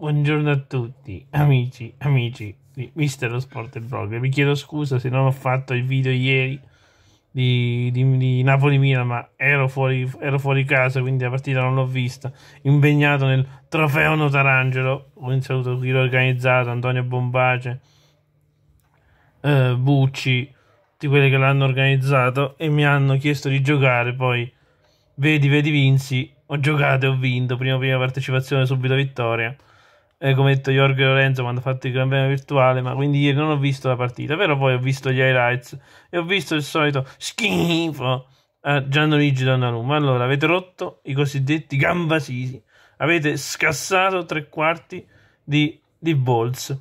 Buongiorno a tutti, amici, amici di Mister Lo Sport e Vlog. Vi chiedo scusa se non ho fatto il video ieri di, di, di Napoli-Milan, ma ero fuori, ero fuori casa, quindi la partita non l'ho vista. Impegnato nel trofeo Notarangelo, un saluto a chi l'ha organizzato, Antonio Bombace, eh, Bucci, tutti quelli che l'hanno organizzato e mi hanno chiesto di giocare, poi vedi, vedi, vinci. Ho giocato e ho vinto, prima prima partecipazione, subito vittoria eh, come detto Jorge Lorenzo quando ha fatto il campionato virtuale, ma quindi ieri non ho visto la partita, però poi ho visto gli highlights e ho visto il solito schifo a Gianluigi Donnarumma. Allora, avete rotto i cosiddetti gambasisi, avete scassato tre quarti di, di balls.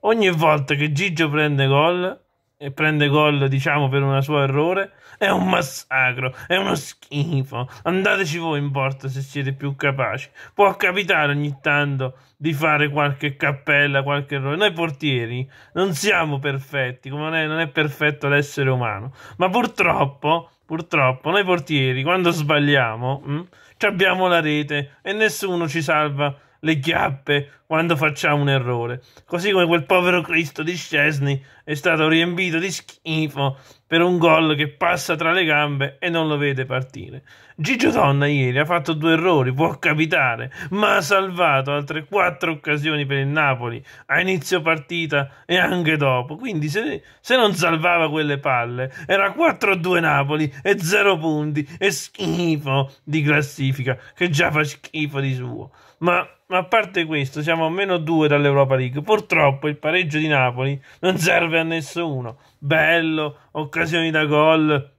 Ogni volta che Gigio prende gol e prende gol, diciamo, per un suo errore, è un massacro, è uno schifo. Andateci voi in porta se siete più capaci. Può capitare ogni tanto di fare qualche cappella, qualche errore. Noi portieri non siamo perfetti, come non è, non è perfetto l'essere umano. Ma purtroppo, purtroppo, noi portieri, quando sbagliamo, mh, mm, abbiamo la rete e nessuno ci salva le chiappe quando facciamo un errore, così come quel povero Cristo di Scesni è stato riempito di schifo per un gol che passa tra le gambe e non lo vede partire. Gigio Donna ieri ha fatto due errori, può capitare, ma ha salvato altre quattro occasioni per il Napoli a inizio partita e anche dopo, quindi se, se non salvava quelle palle era 4-2 Napoli e 0 punti e schifo di classifica che già fa schifo di suo. Ma, ma a parte questo siamo siamo a meno 2 dall'Europa League. Purtroppo il pareggio di Napoli non serve a nessuno. Bello, occasioni da gol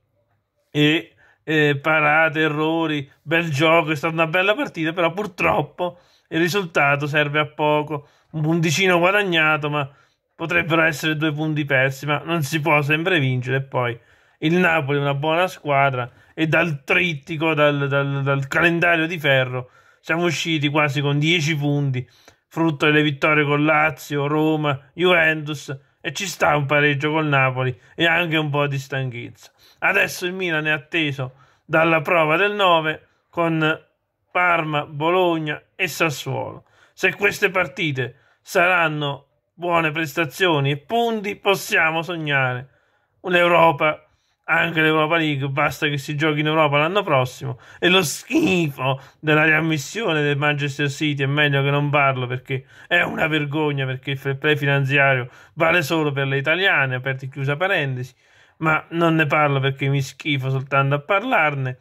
e eh, parate, errori, bel gioco, è stata una bella partita, però purtroppo il risultato serve a poco. Un punticino guadagnato, ma potrebbero essere due punti persi, ma non si può sempre vincere. Poi il Napoli è una buona squadra e dal trittico, dal, dal, dal calendario di ferro, siamo usciti quasi con 10 punti frutto delle vittorie con Lazio, Roma, Juventus e ci sta un pareggio con Napoli e anche un po' di stanchezza. Adesso il Milan è atteso dalla prova del 9 con Parma, Bologna e Sassuolo. Se queste partite saranno buone prestazioni e punti, possiamo sognare un'Europa anche l'Europa League basta che si giochi in Europa l'anno prossimo e lo schifo della riammissione del Manchester City è meglio che non parlo perché è una vergogna perché il fair play finanziario vale solo per le italiane aperti chiusa parentesi ma non ne parlo perché mi schifo soltanto a parlarne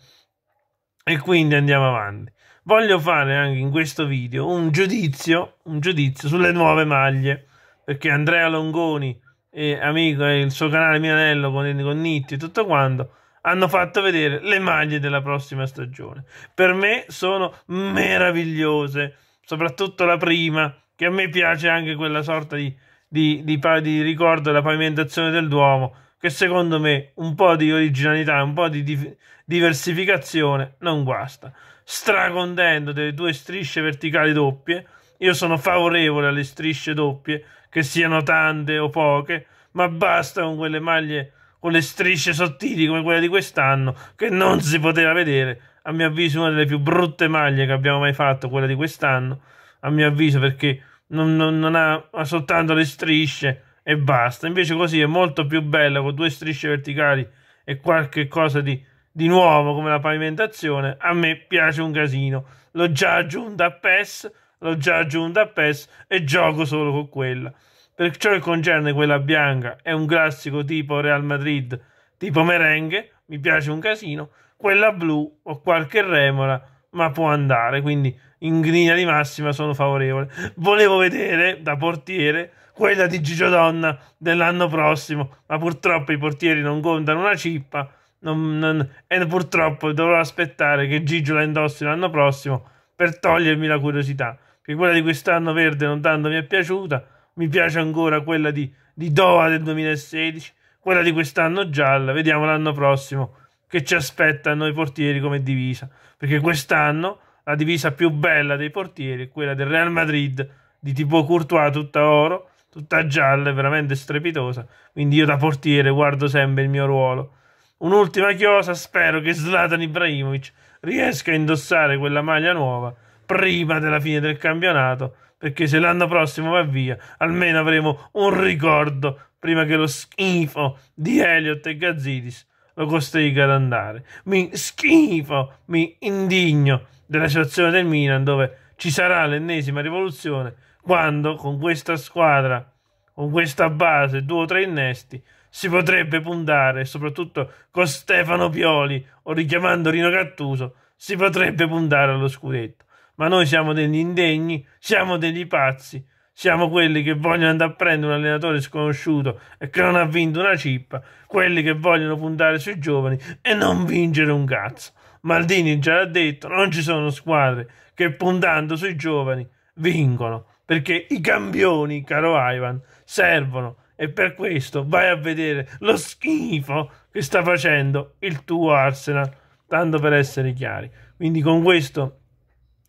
e quindi andiamo avanti voglio fare anche in questo video un giudizio un giudizio sulle nuove maglie perché Andrea Longoni eh, amico e il suo canale Milanello con, con Nitti e tutto quanto hanno fatto vedere le maglie della prossima stagione. Per me sono meravigliose, soprattutto la prima, che a me piace anche quella sorta di, di, di, di ricordo della pavimentazione del Duomo, che secondo me un po' di originalità, un po' di diversificazione non guasta. Stracontento delle due strisce verticali doppie io sono favorevole alle strisce doppie, che siano tante o poche, ma basta con quelle maglie con le strisce sottili come quella di quest'anno, che non si poteva vedere. A mio avviso, una delle più brutte maglie che abbiamo mai fatto, quella di quest'anno. A mio avviso, perché non, non, non ha, ha, soltanto le strisce e basta. Invece, così è molto più bella con due strisce verticali e qualche cosa di, di nuovo come la pavimentazione. A me piace un casino. L'ho già aggiunta a PES l'ho già aggiunta a PES e gioco solo con quella. Per ciò che concerne quella bianca, è un classico tipo Real Madrid, tipo merengue, mi piace un casino. Quella blu ho qualche remora, ma può andare, quindi in linea di massima sono favorevole. Volevo vedere da portiere quella di Gigio Donna dell'anno prossimo, ma purtroppo i portieri non contano una cippa. Non, non, e purtroppo dovrò aspettare che Gigio la indossi l'anno prossimo per togliermi la curiosità quella di quest'anno verde non tanto mi è piaciuta, mi piace ancora quella di, di Doha del 2016, quella di quest'anno gialla, vediamo l'anno prossimo che ci aspetta a noi portieri come divisa, perché quest'anno la divisa più bella dei portieri è quella del Real Madrid di tipo Courtois tutta oro, tutta gialla, è veramente strepitosa, quindi io da portiere guardo sempre il mio ruolo. Un'ultima chiosa, spero che Zlatan Ibrahimovic riesca a indossare quella maglia nuova prima della fine del campionato, perché se l'anno prossimo va via, almeno avremo un ricordo prima che lo schifo di Elliot e Gazzidis lo costringa ad andare. Mi schifo, mi indigno della situazione del Milan dove ci sarà l'ennesima rivoluzione quando con questa squadra, con questa base, due o tre innesti, si potrebbe puntare, soprattutto con Stefano Pioli o richiamando Rino Cattuso, si potrebbe puntare allo scudetto ma noi siamo degli indegni, siamo degli pazzi, siamo quelli che vogliono andare a prendere un allenatore sconosciuto e che non ha vinto una cippa, quelli che vogliono puntare sui giovani e non vincere un cazzo. Maldini già l'ha detto, non ci sono squadre che puntando sui giovani vincono, perché i campioni, caro Ivan, servono e per questo vai a vedere lo schifo che sta facendo il tuo Arsenal, tanto per essere chiari. Quindi con questo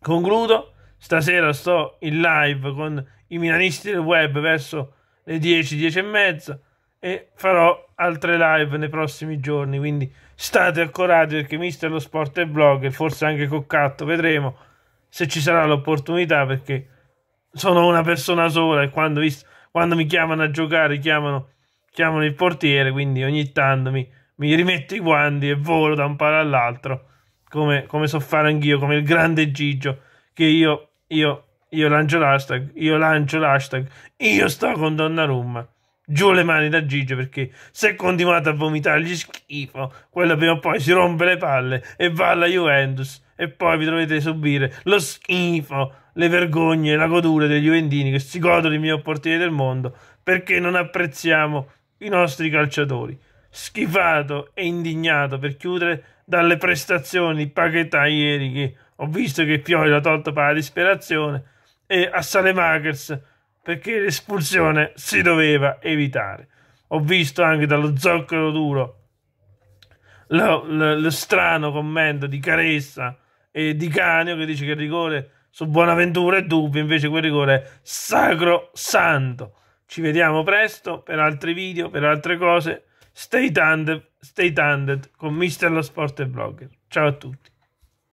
Concludo, stasera sto in live con i milanisti del web verso le 10, 10 e mezza e farò altre live nei prossimi giorni, quindi state accorati perché mister lo sport e blog e forse anche Coccatto, vedremo se ci sarà l'opportunità perché sono una persona sola e quando, quando mi chiamano a giocare chiamano, chiamano il portiere, quindi ogni tanto mi, mi rimetto i guanti e volo da un palo all'altro come, come so fare anch'io, come il grande Gigio, che io, io, io lancio l'hashtag, io lancio l'hashtag, io sto con Donnarumma. Giù le mani da Gigio perché se continuate a vomitargli schifo, quella prima o poi si rompe le palle e va alla Juventus e poi vi dovete subire lo schifo, le vergogne, la godura degli Juventini che si godono i miglior portieri del mondo perché non apprezziamo i nostri calciatori schifato e indignato per chiudere dalle prestazioni di Paquetà ieri che ho visto che Pioli l'ha tolto per la disperazione e a Salemakers perché l'espulsione si doveva evitare. Ho visto anche dallo zoccolo duro lo, lo, lo strano commento di Caressa e di Canio che dice che il rigore su Buonaventura è dubbio, invece quel rigore è sacro santo. Ci vediamo presto per altri video, per altre cose. Stay tuned, stay tuned con Mr. Lo Sport e Blogger. Ciao a tutti.